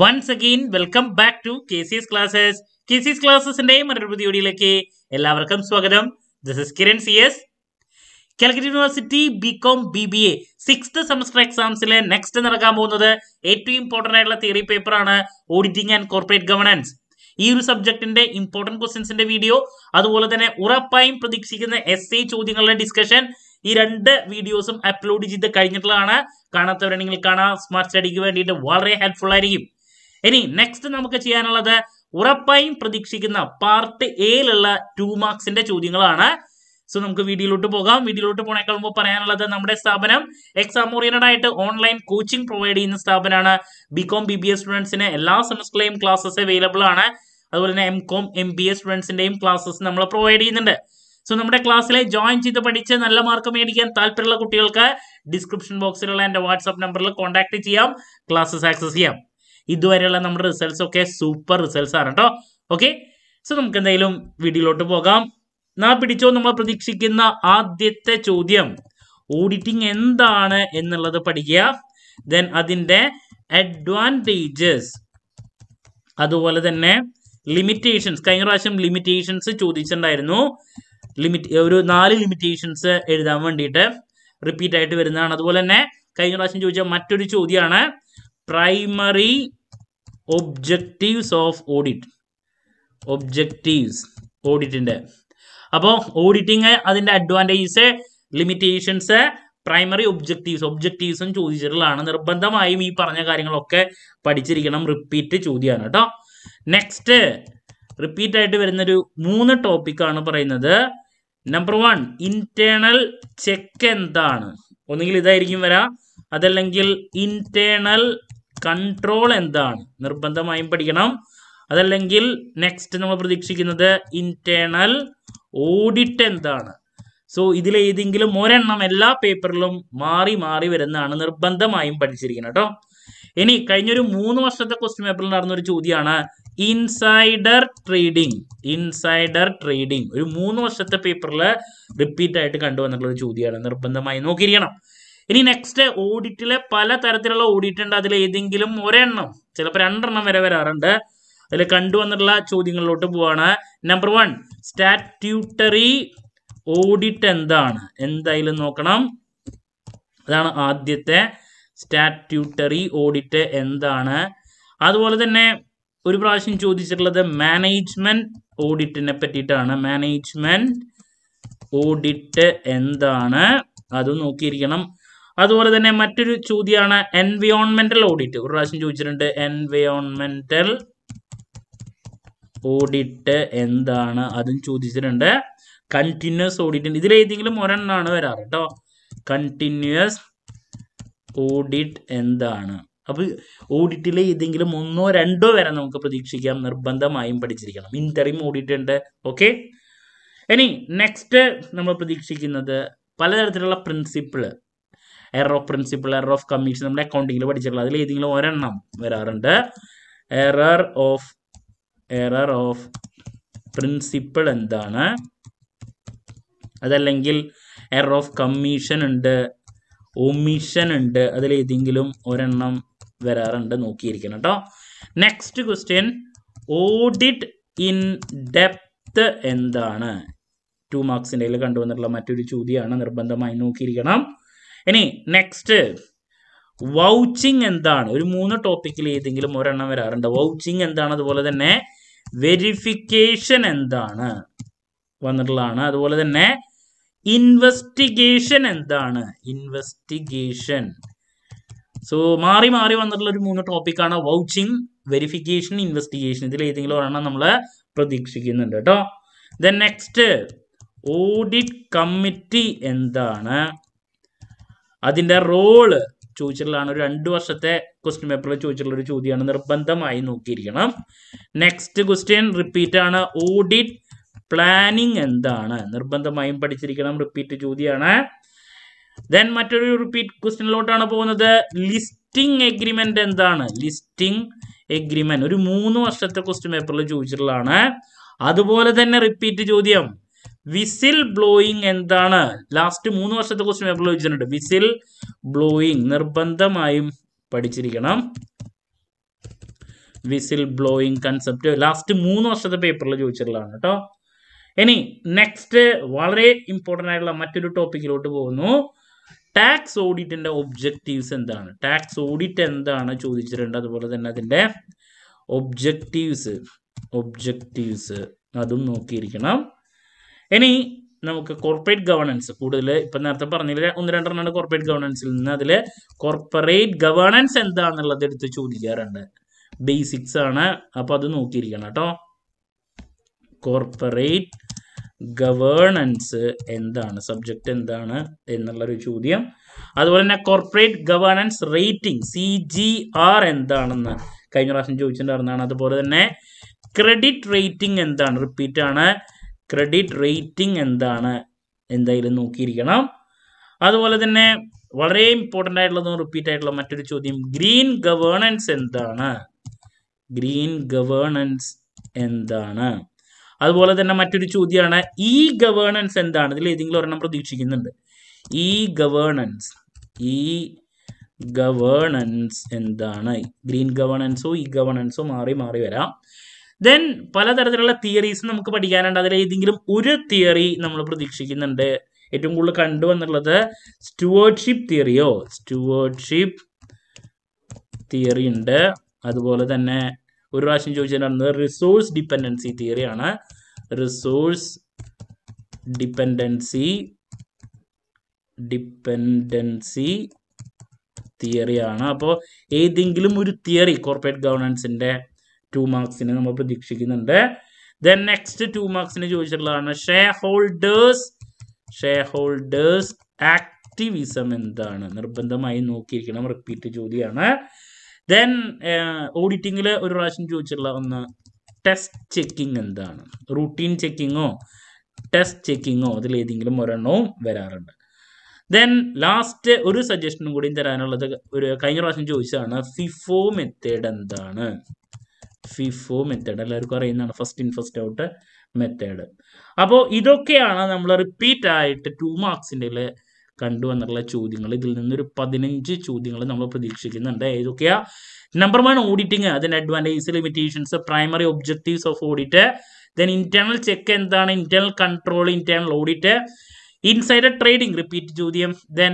once again welcome back to K C S classes K C S ക്ലാസ്സസിന്റെ മറ്റൊരു പുതിയോടിയിലേക്ക് എല്ലാവർക്കും സ്വാഗതം this is Kiran C S Calicut university B com B B A sixth semester എക്സാംസിൽ next നടക്കാൻ പോകുന്നത് ഏറ്റവും ഇമ്പോർട്ടൻ്റ് ആയിട്ടുള്ള തിയറി പേപ്പറാണ് ഓഡിറ്റിംഗ് ആൻഡ് കോർപ്പറേറ്റ് ഗവർണൻസ് ഈ ഒരു സബ്ജക്റ്റിന്റെ ഇമ്പോർട്ടന്റ് ക്വസ്റ്റ്യൻസിന്റെ വീഡിയോ അതുപോലെ തന്നെ ഉറപ്പായും പ്രതീക്ഷിക്കുന്ന എസ് ചോദ്യങ്ങളുടെ ഡിസ്കഷൻ ഈ രണ്ട് വീഡിയോസും അപ്ലോഡ് ചെയ്ത് കഴിഞ്ഞിട്ടുള്ളതാണ് കാണാത്തവരെ നിങ്ങൾ കാണാം സ്മാർട്ട് സ്റ്റഡിക്ക് വേണ്ടിയിട്ട് വളരെ ഹെൽപ്ഫുൾ ആയിരിക്കും ഇനി നെക്സ്റ്റ് നമുക്ക് ചെയ്യാനുള്ളത് ഉറപ്പായും പ്രതീക്ഷിക്കുന്ന പാർട്ട് എയിലുള്ള ടു മാർക്സിന്റെ ചോദ്യങ്ങളാണ് സോ നമുക്ക് വീഡിയോയിലോട്ട് പോകാം വീഡിയോയിലോട്ട് പോണേക്കാൾ മുമ്പ് പറയാനുള്ളത് നമ്മുടെ സ്ഥാപനം എക്സാം ഓറിയന്റഡ് ആയിട്ട് ഓൺലൈൻ കോച്ചിങ് പ്രൊവൈഡ് ചെയ്യുന്ന സ്ഥാപനമാണ് ബികോം ബി ബി എസ് സ്റ്റുഡൻസിന് എല്ലാ സെമസ്റ്ററിലെയും ക്ലാസ്സസ് അവൈലബിൾ ആണ് അതുപോലെ തന്നെ M com M B S സ്റ്റുഡൻസിന്റെയും ക്ലാസ്സസ് നമ്മൾ പ്രൊവൈഡ് ചെയ്യുന്നുണ്ട് സോ നമ്മുടെ ക്ലാസ്സിലെ ജോയിൻ ചെയ്ത് പഠിച്ച് നല്ല മാർക്ക് മേടിക്കാൻ താല്പര്യമുള്ള കുട്ടികൾക്ക് ഡിസ്ക്രിപ്ഷൻ ബോക്സിലുള്ള എൻ്റെ വാട്സ്ആപ്പ് നമ്പറിൽ കോൺടാക്ട് ചെയ്യാം ക്ലാസ്സസ് ആക്സസ് ചെയ്യാം ഇതുവരെയുള്ള നമ്മുടെ റിസൾട്ട്സ് ഒക്കെ സൂപ്പർ റിസൾട്ട്സ് ആണ് കേട്ടോ ഓക്കെ സോ നമുക്ക് എന്തായാലും വീഡിയോയിലോട്ട് പോകാം നാ പിടിച്ചോ നമ്മൾ പ്രതീക്ഷിക്കുന്ന ആദ്യത്തെ ചോദ്യം ഓഡിറ്റിംഗ് എന്താണ് എന്നുള്ളത് പഠിക്കുക ദെൻ അതിൻ്റെ അഡ്വാൻറ്റേജസ് അതുപോലെ തന്നെ ലിമിറ്റേഷൻസ് കഴിഞ്ഞ പ്രാവശ്യം ലിമിറ്റേഷൻസ് ചോദിച്ചിട്ടുണ്ടായിരുന്നു ലിമിറ്റ് ഒരു നാല് ലിമിറ്റേഷൻസ് എഴുതാൻ വേണ്ടിയിട്ട് റിപ്പീറ്റ് ആയിട്ട് വരുന്നതാണ് അതുപോലെ തന്നെ കഴിഞ്ഞ പ്രാവശ്യം ചോദിച്ച മറ്റൊരു ചോദ്യമാണ് primary objectives of audit objectives ഓഡിറ്റിൻ്റെ അപ്പോൾ ഓഡിറ്റിങ് അതിൻ്റെ അഡ്വാൻറ്റേജസ് ലിമിറ്റേഷൻസ് പ്രൈമറി ഒബ്ജക്റ്റീവ്സ് ഒബ്ജക്റ്റീവ്സും ചോദിച്ചിട്ടുള്ളതാണ് നിർബന്ധമായും ഈ പറഞ്ഞ കാര്യങ്ങളൊക്കെ പഠിച്ചിരിക്കണം റിപ്പീറ്റ് ചോദ്യമാണ് കേട്ടോ നെക്സ്റ്റ് റിപ്പീറ്റ് ആയിട്ട് വരുന്നൊരു മൂന്ന് ടോപ്പിക്കാണ് പറയുന്നത് നമ്പർ വൺ ഇന്റേണൽ ചെക്ക് എന്താണ് ഒന്നുകിൽ ഇതായിരിക്കും വരാം അതല്ലെങ്കിൽ ഇന്റേണൽ കൺട്രോൾ എന്താണ് നിർബന്ധമായും പഠിക്കണം അതല്ലെങ്കിൽ നെക്സ്റ്റ് നമ്മൾ പ്രതീക്ഷിക്കുന്നത് ഇന്റേണൽ ഓഡിറ്റ് എന്താണ് സോ ഇതിൽ ഏതെങ്കിലും ഒരെണ്ണം എല്ലാ പേപ്പറിലും മാറി മാറി വരുന്നതാണ് നിർബന്ധമായും പഠിച്ചിരിക്കുന്നത് കേട്ടോ ഇനി കഴിഞ്ഞൊരു മൂന്ന് വർഷത്തെ ക്വസ്റ്റ്യൻ പേപ്പറിൽ നടന്നൊരു ഒരു ചോദ്യമാണ് ഇൻസൈഡർ ട്രേഡിംഗ് ഇൻസൈഡർ ട്രേഡിംഗ് ഒരു മൂന്ന് വർഷത്തെ പേപ്പറിൽ റിപ്പീറ്റ് ആയിട്ട് കണ്ടുവന്നിട്ടുള്ള ഒരു ചോദ്യമാണ് നിർബന്ധമായി നോക്കിയിരിക്കണം ഇനി നെക്സ്റ്റ് ഓഡിറ്റിലെ പല തരത്തിലുള്ള ഓഡിറ്റ് ഉണ്ട് അതിൽ ഏതെങ്കിലും ഒരെണ്ണം ചിലപ്പോൾ രണ്ടെണ്ണം വരെ വരാറുണ്ട് അതിൽ കണ്ടുവന്നിട്ടുള്ള ചോദ്യങ്ങളിലോട്ട് പോവാണ് നമ്പർ വൺ സ്റ്റാറ്റ്യൂട്ടറി ഓഡിറ്റ് എന്താണ് എന്തായാലും നോക്കണം അതാണ് ആദ്യത്തെ സ്റ്റാറ്റ്യൂട്ടറി ഓഡിറ്റ് എന്താണ് അതുപോലെ തന്നെ ഒരു പ്രാവശ്യം ചോദിച്ചിട്ടുള്ളത് മാനേജ്മെന്റ് ഓഡിറ്റിനെ പറ്റിയിട്ടാണ് മാനേജ്മെന്റ് ഓഡിറ്റ് എന്താണ് അതും നോക്കിയിരിക്കണം അതുപോലെ തന്നെ മറ്റൊരു ചോദ്യമാണ് എൻവിയോൺമെന്റൽ ഓഡിറ്റ് ഒരു പ്രാവശ്യം ചോദിച്ചിട്ടുണ്ട് എൻവിയോൺമെന്റൽ ഓഡിറ്റ് എന്താണ് അതും ചോദിച്ചിട്ടുണ്ട് കണ്ടിന്യൂസ് ഓഡിറ്റ് ഇതിൽ ഏതെങ്കിലും ഒരെണ്ണമാണ് വരാറ് കേട്ടോ കണ്ടിന്യൂസ് ഓഡിറ്റ് എന്താണ് അപ്പോൾ ഓഡിറ്റിൽ ഏതെങ്കിലും ഒന്നോ രണ്ടോ വരെ നമുക്ക് പ്രതീക്ഷിക്കാം നിർബന്ധമായും പഠിച്ചിരിക്കണം ഇൻറ്ററിം ഓഡിറ്റ് ഉണ്ട് ഓക്കെ ഇനി നെക്സ്റ്റ് നമ്മൾ പ്രതീക്ഷിക്കുന്നത് പലതരത്തിലുള്ള principle error of principle error of commission നമ്മൾ അക്കൗണ്ടിങ്ങിൽ പഠിച്ചിട്ടുള്ളത് അതിൽ ഏതെങ്കിലും ഒരെണ്ണം വരാറുണ്ട് error of error of principle എന്താണ് അതല്ലെങ്കിൽ എറർ ഓഫ് കമ്മീഷൻ ഉണ്ട് ഒമിഷൻ ഉണ്ട് അതിൽ ഏതെങ്കിലും ഒരെണ്ണം വരാറുണ്ട് നോക്കിയിരിക്കണം കേട്ടോ next question audit in depth എന്താണ് ടു മാർക്സിൻ്റെ കണ്ടുവന്നിട്ടുള്ള മറ്റൊരു ചോദ്യമാണ് നിർബന്ധമായി നോക്കിയിരിക്കണം ഇനി നെക്സ്റ്റ് വൗച്ചിങ് എന്താണ് ഒരു മൂന്ന് ടോപ്പിക്കിൽ ഏതെങ്കിലും ഒരെണ്ണം വരാറുണ്ട് വൗച്ചിങ് എന്താണ് അതുപോലെ തന്നെ വെരിഫിക്കേഷൻ എന്താണ് വന്നിട്ടുള്ളതാണ് അതുപോലെ തന്നെ ഇൻവെസ്റ്റിഗേഷൻ എന്താണ് ഇൻവെസ്റ്റിഗേഷൻ സോ മാറി മാറി വന്നിട്ടുള്ള ഒരു മൂന്ന് ടോപ്പിക്കാണ് വൗച്ചിങ് വെരിഫിക്കേഷൻ ഇൻവെസ്റ്റിഗേഷൻ ഇതിൽ ഏതെങ്കിലും ഒരെണ്ണം നമ്മൾ പ്രതീക്ഷിക്കുന്നുണ്ട് കേട്ടോ ദെൻ നെക്സ്റ്റ് ഓഡിറ്റ് കമ്മിറ്റി എന്താണ് അതിൻ്റെ റോള് ചോദിച്ചിട്ടുള്ളതാണ് ഒരു രണ്ട് വർഷത്തെ ക്വസ്റ്റ്യൻ പേപ്പറിൽ ചോദിച്ചിട്ടുള്ള ഒരു ചോദ്യമാണ് നിർബന്ധമായി നോക്കിയിരിക്കണം നെക്സ്റ്റ് ക്വസ്റ്റ്യൻ റിപ്പീറ്റ് ആണ് ഓഡിറ്റ് പ്ലാനിങ് എന്താണ് നിർബന്ധമായും പഠിച്ചിരിക്കണം റിപ്പീറ്റ് ചോദ്യമാണ് ദെൻ മറ്റൊരു റിപ്പീറ്റ് ക്വസ്റ്റ്യനിലോട്ടാണ് പോകുന്നത് ലിസ്റ്റിംഗ് എഗ്രിമെന്റ് എന്താണ് ലിസ്റ്റിംഗ് എഗ്രിമെന്റ് ഒരു മൂന്ന് വർഷത്തെ ക്വസ്റ്റ്യൻ പേപ്പറിൽ ചോദിച്ചിട്ടുള്ളതാണ് അതുപോലെ തന്നെ റിപ്പീറ്റ് ചോദ്യം വിസിൽ ബ്ലോയിങ് എന്താണ് ലാസ്റ്റ് മൂന്ന് വർഷത്തെ ക്വസ്റ്റ്യൻ പേപ്പറിൽ ചോദിച്ചിട്ടുണ്ട് വിസിൽ ബ്ലോയിങ് നിർബന്ധമായും പഠിച്ചിരിക്കണം വിസിൽ ബ്ലോയിങ് കൺസെപ്റ്റ് ലാസ്റ്റ് മൂന്ന് വർഷത്തെ പേപ്പറിൽ ചോദിച്ചിട്ടുള്ളതാണ് കേട്ടോ ഇനി നെക്സ്റ്റ് വളരെ ഇമ്പോർട്ടൻ്റ് ആയിട്ടുള്ള മറ്റൊരു ടോപ്പിക്കിലോട്ട് പോകുന്നു ടാക്സ് ഓഡിറ്റിൻ്റെ ഒബ്ജക്റ്റീവ്സ് എന്താണ് ടാക്സ് ഓഡിറ്റ് എന്താണ് ചോദിച്ചിട്ടുണ്ട് അതുപോലെ തന്നെ അതിൻ്റെ ഒബ്ജക്റ്റീവ്സ് ഒബ്ജക്റ്റീവ്സ് അതും നോക്കിയിരിക്കണം ഇനി നമുക്ക് കോർപ്പറേറ്റ് ഗവർണൻസ് കൂടുതൽ ഇപ്പം നേരത്തെ പറഞ്ഞില്ല ഒന്ന് രണ്ടെണ്ണമാണ് കോർപ്പറേറ്റ് ഗവർണൻസിൽ നിന്ന് അതിൽ കോർപ്പറേറ്റ് ഗവർണൻസ് എന്താണെന്നുള്ളത് എടുത്ത് ചോദിക്കാറുണ്ട് ബേസിക്സ് ആണ് അപ്പോൾ അത് നോക്കിയിരിക്കണം കേട്ടോ കോർപ്പറേറ്റ് ഗവേണൻസ് എന്താണ് സബ്ജക്റ്റ് എന്താണ് എന്നുള്ളൊരു ചോദ്യം അതുപോലെ തന്നെ corporate governance rating C G R എന്താണെന്ന് കഴിഞ്ഞ പ്രാവശ്യം ചോദിച്ചിട്ടുണ്ടായിരുന്നതാണ് അതുപോലെ തന്നെ ക്രെഡിറ്റ് റേറ്റിംഗ് എന്താണ് റിപ്പീറ്റ് ആണ് ക്രെഡിറ്റ് റേറ്റിംഗ് എന്താണ് എന്തായാലും നോക്കിയിരിക്കണം അതുപോലെ തന്നെ വളരെ ഇമ്പോർട്ടൻ്റ് ആയിട്ടുള്ളതും റിപ്പീറ്റ് ആയിട്ടുള്ള മറ്റൊരു ചോദ്യം ഗ്രീൻ ഗവേണൻസ് എന്താണ് ഗ്രീൻ ഗവേണൻസ് എന്താണ് അതുപോലെ തന്നെ മറ്റൊരു ചോദ്യമാണ് ഇ e ഗവേണൻസ് എന്താണ് ഇതിൽ ഏതെങ്കിലും ഒരെണ്ണം പ്രതീക്ഷിക്കുന്നുണ്ട് ഇ ഗവേണൻസ് ഇ ഗവേണൻസ് എന്താണ് ഗ്രീൻ ഗവേണൻസോ ഇ ഗവേണൻസോ മാറി മാറി വരാം ദെൻ പലതരത്തിലുള്ള തിയറീസ് നമുക്ക് പഠിക്കാനുണ്ട് അതിൽ ഏതെങ്കിലും ഒരു തിയറി നമ്മൾ പ്രതീക്ഷിക്കുന്നുണ്ട് ഏറ്റവും കൂടുതൽ കണ്ടുവന്നുള്ളത് സ്റ്റുവേർഡ്ഷിപ്പ് തിയറിയോ സ്റ്റുവേർഡ്ഷിപ്പ് തിയറി ഉണ്ട് അതുപോലെ തന്നെ ഒരു പ്രാവശ്യം ചോദിച്ചിട്ടുണ്ടായിരുന്നത് റിസോഴ്സ് ഡിപ്പെൻഡൻസി തിയറിയാണ് റിസോഴ്സ് ഡിപ്പെൻഡൻസി ഡിപ്പെൻഡൻസി തിയറിയാണ് അപ്പോൾ ഏതെങ്കിലും ഒരു തിയറി കോർപ്പറേറ്റ് ഗവർണൻസിൻ്റെ ടു മാർക്സിന് നമ്മൾ പ്രതീക്ഷിക്കുന്നുണ്ട് ദെൻ നെക്സ്റ്റ് ടു മാർക്സിന് ചോദിച്ചിട്ടുള്ളതാണ് share holders share holders activism എന്താണ് നിർബന്ധമായി നോക്കിയിരിക്കണം റിപ്പീറ്റ് ജോലിയാണ് ദെൻ ഓഡിറ്റിങ്ങിൽ ഒരു പ്രാവശ്യം ചോദിച്ചിട്ടുള്ള ഒന്ന് ടെസ്റ്റ് ചെക്കിംഗ് എന്താണ് റൂട്ടീൻ ചെക്കിങ്ങോ ടെസ്റ്റ് ചെക്കിങ്ങോ അതിലേതെങ്കിലും ഒരെണ്ണവും വരാറുണ്ട് ദെൻ ലാസ്റ്റ് ഒരു സജഷനും കൂടി തരാനുള്ളത് ഒരു കഴിഞ്ഞ പ്രാവശ്യം ചോദിച്ചതാണ് ഫിഫോ മെത്തേഡ് എന്താണ് ഫിഫോ മെത്തേഡ് എല്ലാവർക്കും അറിയുന്നതാണ് first in first out method അപ്പോൾ ഇതൊക്കെയാണ് നമ്മൾ റിപ്പീറ്റ് ആയിട്ട് ടു മാർക്സിൻ്റെ കണ്ടുവന്നിട്ടുള്ള ചോദ്യങ്ങൾ ഇതിൽ നിന്നൊരു പതിനഞ്ച് ചോദ്യങ്ങൾ നമ്മൾ പ്രതീക്ഷിക്കുന്നുണ്ട് ഏതൊക്കെയാ നമ്പർ വൺ ഓഡിറ്റിങ് അതിൻ്റെ advantage limitations primary objectives of audit then internal check എന്താണ് internal control internal audit inside trading repeat ചോദ്യം ദെൻ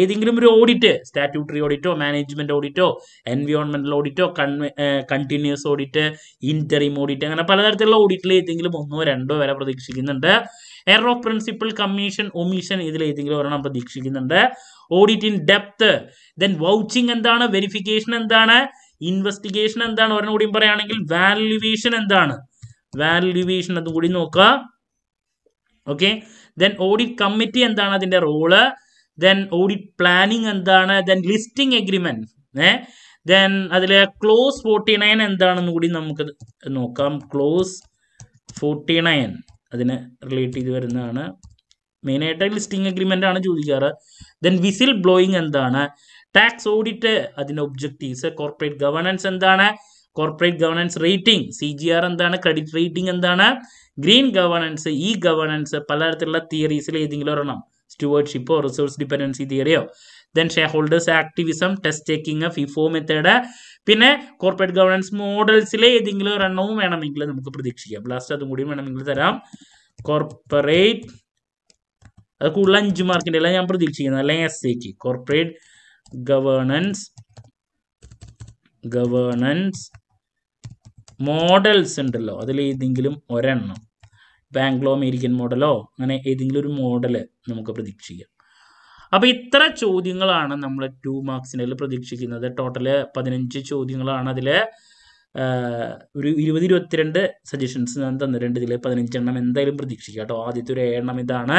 ഏതെങ്കിലും ഒരു ഓഡിറ്റ് സ്റ്റാറ്റ്യൂട്ടറി ഓഡിറ്റോ മാനേജ്മെന്റ് ഓഡിറ്റോ എൻവയോൺമെന്റൽ ഓഡിറ്റോ കണ്ടിന്യൂസ് ഓഡിറ്റ് ഇന്ററിം ഓഡിറ്റ് അങ്ങനെ പലതരത്തിലുള്ള ഓഡിറ്റിൽ ഏതെങ്കിലും ഒന്നോ രണ്ടോ വരെ പ്രതീക്ഷിക്കുന്നുണ്ട് error of principle commission omission ഇതിൽ ഏതെങ്കിലും ഒരെണ്ണം പ്രതീക്ഷിക്കുന്നുണ്ട് audit in depth then vouching എന്താണ് വെരിഫിക്കേഷൻ എന്താണ് ഇൻവെസ്റ്റിഗേഷൻ എന്താണ് ഒരെണ്ണം കൂടി പറയുകയാണെങ്കിൽ വാല്യുവേഷൻ എന്താണ് വാല്യുവേഷൻ അതും കൂടി നോക്കുക ഓക്കെ ദെൻ ഓഡിറ്റ് കമ്മിറ്റി എന്താണ് അതിന്റെ റോള് ദെൻ ഓഡിറ്റ് പ്ലാനിങ് എന്താണ് then listing agreement uh then അതിലെ ക്ലോസ് ഫോർട്ടി നയൻ എന്താണെന്ന് കൂടി നമുക്ക് നോക്കാം ക്ലോസ് ഫോർട്ടി നയൻ അതിന് റിലേറ്റ് ചെയ്ത് വരുന്നതാണ് മെയിനായിട്ട് ലിസ്റ്റിംഗ് എഗ്രിമെൻ്റ് ആണ് ചോദിക്കാറ് ദെൻ വിസിൽ ബ്ലോയിങ് എന്താണ് ടാക്സ് ഓഡിറ്റ് അതിന്റെ ഒബ്ജക്റ്റീവ്സ് കോർപ്പറേറ്റ് ഗവർണൻസ് എന്താണ് corporate governance rating C G R എന്താണ് ക്രെഡിറ്റ് റേറ്റിംഗ് എന്താണ് ഗ്രീൻ ഗവർണൻസ് ഇ ഗവർണൻസ് പലതരത്തിലുള്ള തിയറീസിൽ ഏതെങ്കിലും ഒരെണ്ണം സ്റ്റുവർഡ്ഷിപ്പോ റിസോഴ്സ് ഡിപ്പെൻഡൻസി തിയറിയോ then share holders activism test taking FIFO method പിന്നെ കോർപ്പറേറ്റ് ഗവർണൻസ് മോഡൽസിലെ ഏതെങ്കിലും ഒരെണ്ണവും വേണമെങ്കിൽ നമുക്ക് പ്രതീക്ഷിക്കാം ലാസ്റ്റ് അതും കൂടി വേണമെങ്കിൽ തരാം കോർപ്പറേറ്റ് അത് കൂടുതൽ അഞ്ച് മാർക്കിൻ്റെ അല്ല ഞാൻ പ്രതീക്ഷിക്കുന്നത് അല്ലെങ്കിൽ എസ് എക്ക് കോർപ്പറേറ്റ് ഗവേണൻസ് ഗവേണൻസ് മോഡൽസ് ഉണ്ടല്ലോ അതിൽ ഏതെങ്കിലും ഒരെണ്ണം ബാംഗ്ലോ അമേരിക്കൻ മോഡലോ അങ്ങനെ ഏതെങ്കിലും ഒരു മോഡൽ നമുക്ക് പ്രതീക്ഷിക്കാം അപ്പോൾ ഇത്ര ചോദ്യങ്ങളാണ് നമ്മൾ ടു മാർക്സിൻ്റെ പ്രതീക്ഷിക്കുന്നത് ടോട്ടല് പതിനഞ്ച് ചോദ്യങ്ങളാണ് അതിൽ ഒരു ഇരുപത് ഇരുപത്തിരണ്ട് സജഷൻസ് ഞാൻ തന്നിട്ടുണ്ട് ഇതിൽ പതിനഞ്ചെണ്ണം എന്തായാലും പ്രതീക്ഷിക്കുക കേട്ടോ ആദ്യത്തെ ഒരു എണ്ണം ഇതാണ്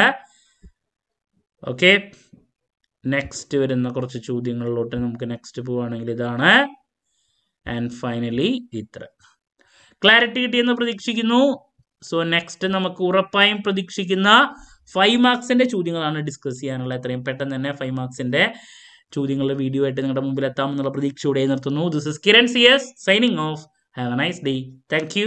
ഓക്കെ നെക്സ്റ്റ് വരുന്ന കുറച്ച് ചോദ്യങ്ങളിലോട്ട് നമുക്ക് നെക്സ്റ്റ് പോവുകയാണെങ്കിൽ ഇതാണ് ആൻഡ് ഫൈനലി ഇത്ര ക്ലാരിറ്റി കിട്ടിയെന്ന് പ്രതീക്ഷിക്കുന്നു സോ നെക്സ്റ്റ് നമുക്ക് ഉറപ്പായും പ്രതീക്ഷിക്കുന്ന ഫൈവ് മാർക്സിന്റെ ചോദ്യങ്ങളാണ് ഡിസ്കസ് ചെയ്യാനുള്ളത് എത്രയും പെട്ടെന്ന് തന്നെ ഫൈവ് മാർക്സിന്റെ ചോദ്യങ്ങളുടെ വീഡിയോ ആയിട്ട് നിങ്ങളുടെ മുമ്പിൽ എത്താമെന്നുള്ള പ്രതീക്ഷയോടെ നിർത്തുന്നു this is Kiran C S signing off have a nice day thank U